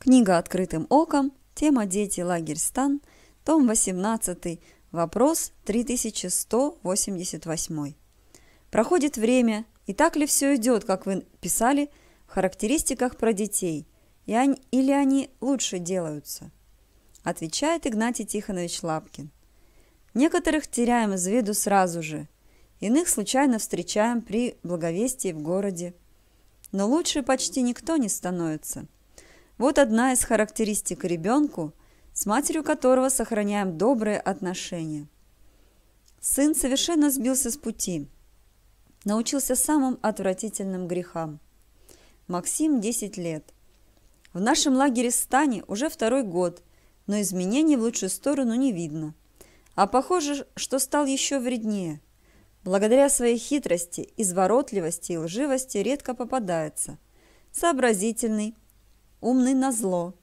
Книга «Открытым оком», тема «Дети. Лагерь. Стан», том 18, вопрос 3188. Проходит время, и так ли все идет, как вы писали в характеристиках про детей, и они, или они лучше делаются? Отвечает Игнатий Тихонович Лапкин. Некоторых теряем из виду сразу же, иных случайно встречаем при благовестии в городе. Но лучше почти никто не становится – вот одна из характеристик ребенку, с матерью которого сохраняем добрые отношения. Сын совершенно сбился с пути, научился самым отвратительным грехам. Максим 10 лет. В нашем лагере Стани уже второй год, но изменений в лучшую сторону не видно. А похоже, что стал еще вреднее. Благодаря своей хитрости, изворотливости и лживости редко попадается. Сообразительный, умный на зло,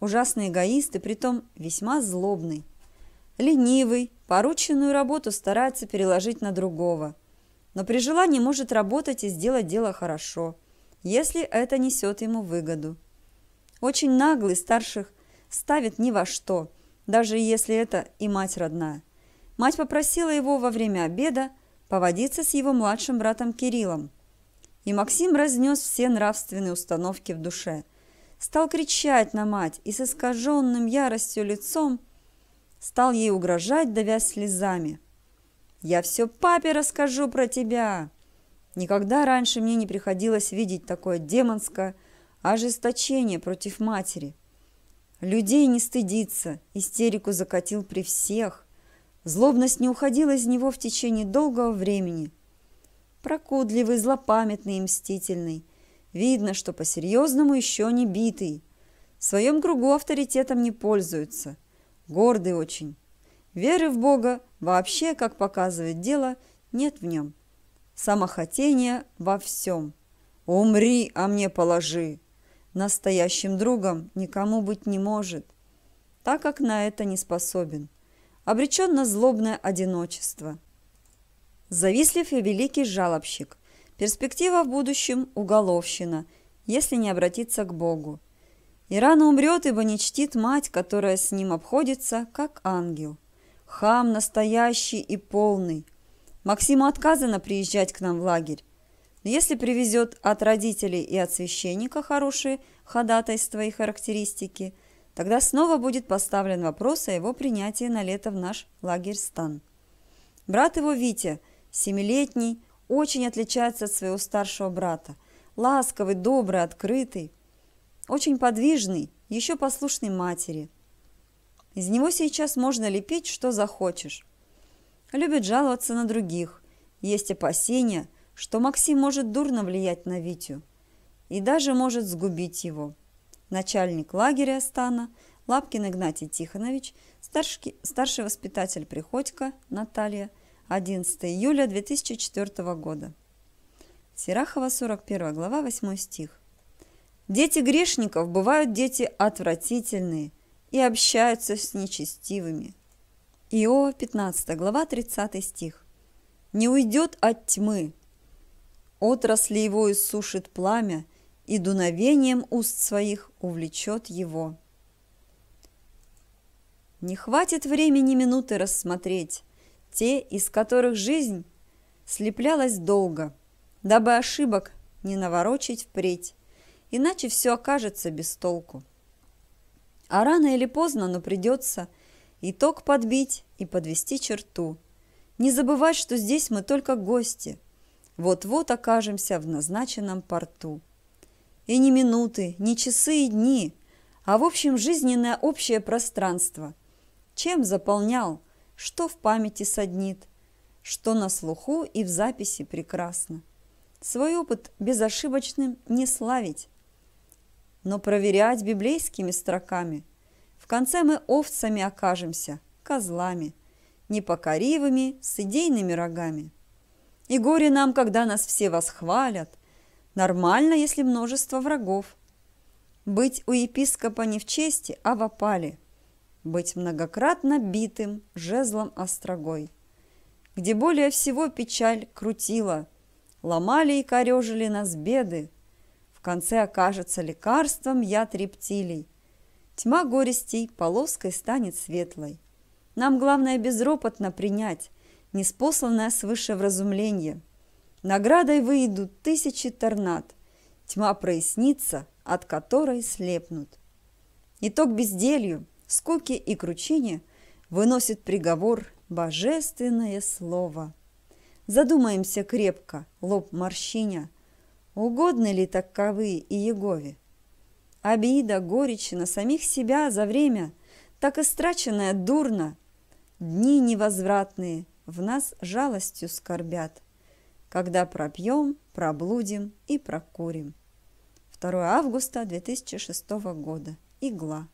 ужасный эгоист и притом весьма злобный. Ленивый, порученную работу старается переложить на другого, но при желании может работать и сделать дело хорошо, если это несет ему выгоду. Очень наглый старших ставит ни во что, даже если это и мать родная. Мать попросила его во время обеда поводиться с его младшим братом Кириллом, и Максим разнес все нравственные установки в душе – стал кричать на мать и с искаженным яростью лицом стал ей угрожать, давя слезами. «Я все папе расскажу про тебя!» Никогда раньше мне не приходилось видеть такое демонское ожесточение против матери. Людей не стыдится, истерику закатил при всех. Злобность не уходила из него в течение долгого времени. Прокудливый, злопамятный и мстительный, Видно, что по-серьезному еще не битый. В своем кругу авторитетом не пользуется. Гордый очень. Веры в Бога вообще, как показывает дело, нет в нем. Самохотение во всем. «Умри, а мне положи!» Настоящим другом никому быть не может, так как на это не способен. Обречен на злобное одиночество. Завислив и великий жалобщик, Перспектива в будущем – уголовщина, если не обратиться к Богу. И рано умрет, ибо не чтит мать, которая с ним обходится, как ангел. Хам настоящий и полный. Максиму отказано приезжать к нам в лагерь. Но если привезет от родителей и от священника хорошие ходатайства и характеристики, тогда снова будет поставлен вопрос о его принятии на лето в наш лагерь-стан. Брат его Витя, семилетний, очень отличается от своего старшего брата. Ласковый, добрый, открытый, очень подвижный, еще послушный матери. Из него сейчас можно лепить, что захочешь. Любит жаловаться на других. Есть опасения, что Максим может дурно влиять на Витю и даже может сгубить его. Начальник лагеря стана Лапкин Игнатий Тихонович, старший, старший воспитатель Приходько Наталья – 11 июля 2004 года. Сирахова, 41 глава, 8 стих. Дети грешников бывают дети отвратительные и общаются с нечестивыми. Ио 15 глава, 30 стих. Не уйдет от тьмы. Отрасли его иссушит пламя, и дуновением уст своих увлечет его. Не хватит времени минуты рассмотреть, те, из которых жизнь слеплялась долго, дабы ошибок не наворочить впредь, иначе все окажется без толку. А рано или поздно, но придется итог подбить и подвести черту. Не забывать, что здесь мы только гости. Вот-вот окажемся в назначенном порту. И не минуты, не часы и дни, а в общем жизненное общее пространство. Чем заполнял что в памяти соднит, что на слуху и в записи прекрасно. Свой опыт безошибочным не славить, но проверять библейскими строками. В конце мы овцами окажемся, козлами, непокоривыми, с идейными рогами. И горе нам, когда нас все восхвалят. Нормально, если множество врагов. Быть у епископа не в чести, а в опале – быть многократно битым жезлом острогой. Где более всего печаль крутила, ломали и корежили нас беды, в конце окажется лекарством яд рептилий. Тьма горестей полоской станет светлой. Нам главное безропотно принять неспосланное свыше вразумление. Наградой выйдут тысячи торнад, тьма прояснится, от которой слепнут. Итог безделью скуке и кручине выносит приговор божественное слово. Задумаемся крепко, лоб морщиня, угодны ли таковые и Егове? Обида, горечь на самих себя за время, так истраченная дурно, дни невозвратные в нас жалостью скорбят, когда пропьем, проблудим и прокурим. 2 августа 2006 года. Игла.